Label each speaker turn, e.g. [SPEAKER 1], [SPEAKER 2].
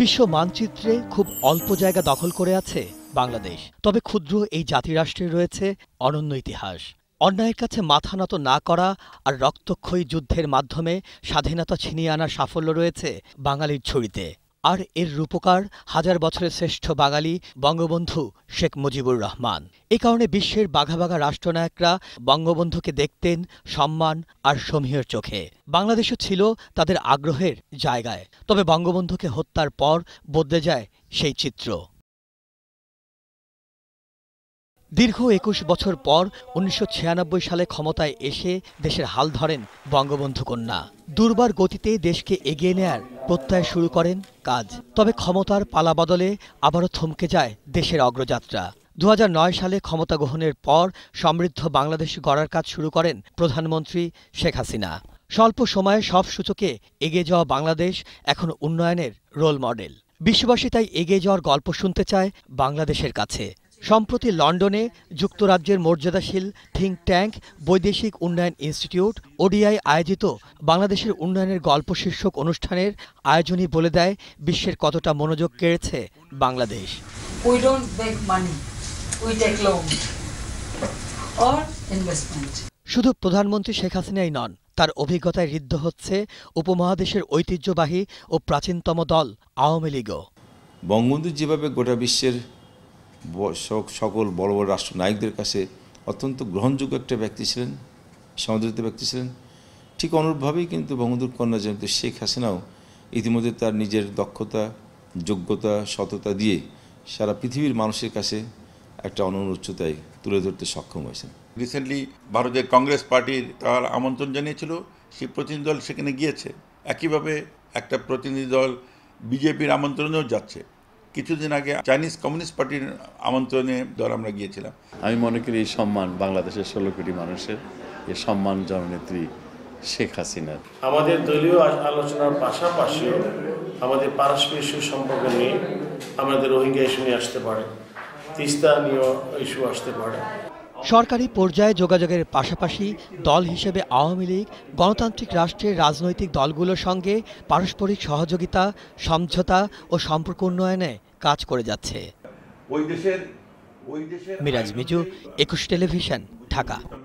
[SPEAKER 1] বিশ্ব মানচিত্রে খুব অল্প জায়গা দখল করে আছে বাংলাদেশ তবে ক্ষুদ্র এই জাতিরাষ্ট্রে রয়েছে অনন্য ইতিহাস অন্যায়ের কাছে মাথা নত না করা আর রক্তক্ষয়ী যুদ্ধের মাধ্যমে স্বাধীনতা ছিনিয়ে আনার সাফল্য রয়েছে বাঙালির ছড়িতে আর এর রূপকার হাজার বছরের শ্রেষ্ঠ বাঙালি বঙ্গবন্ধু শেখ মুজিবুর রহমান এ কারণে বিশ্বের বাঘা বাঘা রাষ্ট্রনায়করা বঙ্গবন্ধুকে দেখতেন সম্মান আর সমীহের চোখে বাংলাদেশও ছিল তাদের আগ্রহের জায়গায় তবে বঙ্গবন্ধুকে হত্যার পর বদলে যায় সেই চিত্র দীর্ঘ একুশ বছর পর উনিশশো সালে ক্ষমতায় এসে দেশের হাল ধরেন বঙ্গবন্ধু কন্যা দুর্বার গতিতে দেশকে এগিয়ে নেয়ার প্রত্যয় শুরু করেন কাজ তবে ক্ষমতার পালা বদলে আবারও থমকে যায় দেশের অগ্রযাত্রা দু সালে ক্ষমতা গ্রহণের পর সমৃদ্ধ বাংলাদেশ গড়ার কাজ শুরু করেন প্রধানমন্ত্রী শেখ হাসিনা স্বল্প সময়ে সব সূচকে এগিয়ে যাওয়া বাংলাদেশ এখন উন্নয়নের রোল মডেল বিশ্ববাসী তাই এগিয়ে যাওয়ার গল্প শুনতে চায় বাংলাদেশের কাছে সম্প্রতি লন্ডনে যুক্তরাজ্যের মর্যাদাশীল থিঙ্ক ট্যাঙ্ক বৈদেশিক উন্নয়ন ইনস্টিটিউট ওডিআই আয়োজিত বাংলাদেশের উন্নয়নের গল্প শীর্ষক অনুষ্ঠানের আয়োজনই বলে দেয় বিশ্বের কতটা মনোযোগ কেড়েছে বাংলাদেশ শুধু প্রধানমন্ত্রী শেখ হাসিনাই নন তার অভিজ্ঞতায় ঋদ্ধ হচ্ছে উপমহাদেশের ঐতিহ্যবাহী ও প্রাচীনতম দল আওয়ামী লীগও
[SPEAKER 2] বঙ্গবন্ধু যেভাবে গোটা বিশ্বের সকল বড় বড় রাষ্ট্র নায়কদের কাছে অত্যন্ত গ্রহণযোগ্য একটা ব্যক্তি ছিলেন সমাদৃত ব্যক্তি ছিলেন ঠিক অনুরূপভাবেই কিন্তু বঙ্গদুর কন্যা জয়ন্তী শেখ হাসিনাও ইতিমধ্যে তার নিজের দক্ষতা যোগ্যতা সততা দিয়ে সারা পৃথিবীর মানুষের কাছে একটা অনন্য উচ্চতায় তুলে ধরতে সক্ষম হয়েছেন রিসেন্টলি ভারতের কংগ্রেস পার্টির তার আমন্ত্রণ জানিয়েছিল সেই প্রতিনিধি দল সেখানে গিয়েছে একইভাবে একটা প্রতিনিধি দল বিজেপির আমন্ত্রণেও যাচ্ছে কিছুদিন আগে চাইনিজ কমিউনিস্ট পার্টির আমন্ত্রণে ধর আমরা গিয়েছিলাম আমি মনে করি এই সম্মান বাংলাদেশের ষোলো কোটি মানুষের এই সম্মান জননেত্রী শেখ হাসিনার আমাদের দলীয় আলোচনার পাশাপাশি আমাদের পারস্পরিক সুসম্পর্ক নিয়ে আমাদের রোহিঙ্গা ইস্যু নিয়ে আসতে পারে তিস্তা নিয়েও ইস্যু আসতে পারে
[SPEAKER 1] সরকারি পর্যায়ে যোগাযোগের পাশাপাশি দল হিসেবে আওয়ামী লীগ গণতান্ত্রিক রাষ্ট্রের রাজনৈতিক দলগুলোর সঙ্গে পারস্পরিক সহযোগিতা সমঝোতা ও সম্পর্ক উন্নয়নে কাজ করে যাচ্ছে
[SPEAKER 2] মিরাজ মিজু একুশ টেলিভিশন ঢাকা